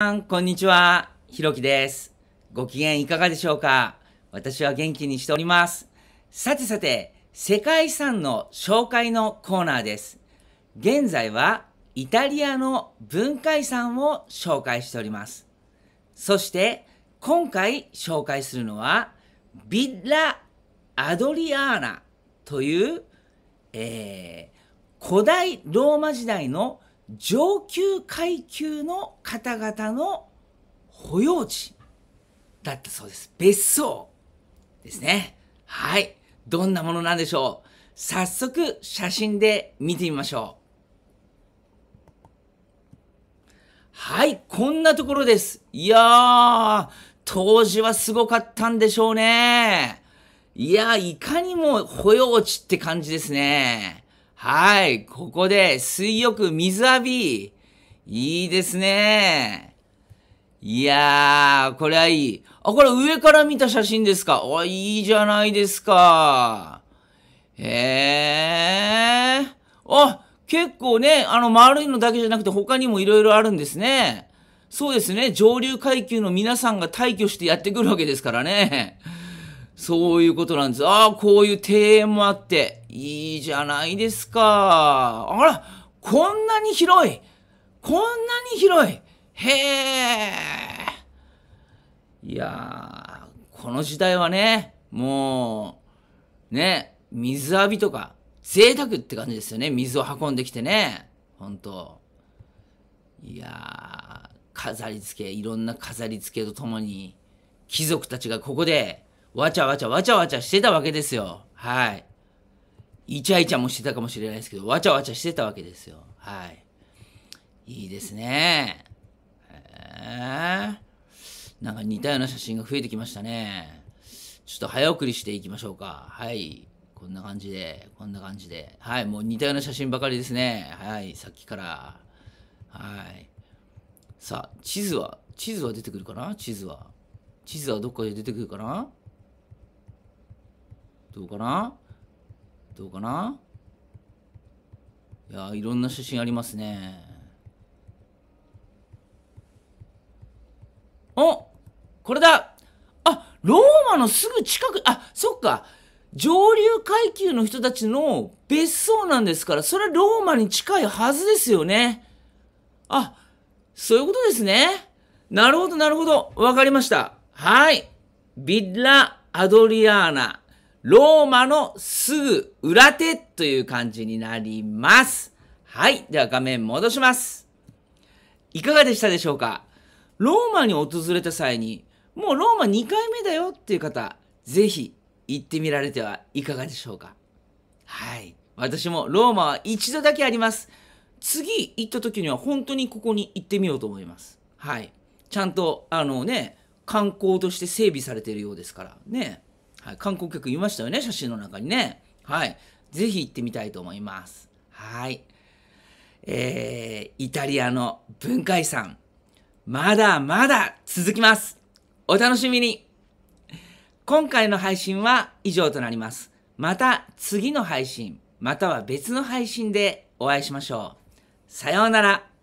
さん、こんにちは。ひろきです。ご機嫌いかがでしょうか私は元気にしております。さてさて、世界遺産の紹介のコーナーです。現在はイタリアの文化遺産を紹介しております。そして、今回紹介するのは、ビッラ・アドリアーナという、えー、古代ローマ時代の上級階級の方々の保養地だったそうです。別荘ですね。はい。どんなものなんでしょう早速写真で見てみましょう。はい、こんなところです。いやー、当時はすごかったんでしょうね。いやー、いかにも保養地って感じですね。はい、ここで水浴水浴び。いいですね。いやー、これはいい。あ、これ上から見た写真ですかあ、いいじゃないですか。へー。あ、結構ね、あの丸いのだけじゃなくて他にも色々あるんですね。そうですね、上流階級の皆さんが退去してやってくるわけですからね。そういうことなんです。ああ、こういう庭園もあって。いいじゃないですか。あら、こんなに広いこんなに広いへえ。いやこの時代はね、もう、ね、水浴びとか、贅沢って感じですよね。水を運んできてね。ほんと。いや飾り付け、いろんな飾り付けとともに、貴族たちがここで、わちゃわちゃわちゃわちゃしてたわけですよ。はい。イチャイチャもしてたかもしれないですけど、わちゃわちゃしてたわけですよ。はい。いいですね。えー、なんか似たような写真が増えてきましたね。ちょっと早送りしていきましょうか。はい。こんな感じで、こんな感じで。はい。もう似たような写真ばかりですね。はい。さっきから。はい。さあ、地図は、地図は出てくるかな地図は。地図はどっかで出てくるかなどうかなどうかないやいろんな写真ありますね。おこれだあローマのすぐ近く、あそっか。上流階級の人たちの別荘なんですから、それはローマに近いはずですよね。あ、そういうことですね。なるほど、なるほど。わかりました。はい。ビッラ・アドリアーナ。ローマのすぐ裏手という感じになります。はい。では画面戻します。いかがでしたでしょうかローマに訪れた際に、もうローマ2回目だよっていう方、ぜひ行ってみられてはいかがでしょうかはい。私もローマは一度だけあります。次行った時には本当にここに行ってみようと思います。はい。ちゃんと、あのね、観光として整備されているようですから、ね。はい、観光客いましたよね、写真の中にね。はい。ぜひ行ってみたいと思います。はい。えー、イタリアの文化遺産、まだまだ続きます。お楽しみに。今回の配信は以上となります。また次の配信、または別の配信でお会いしましょう。さようなら。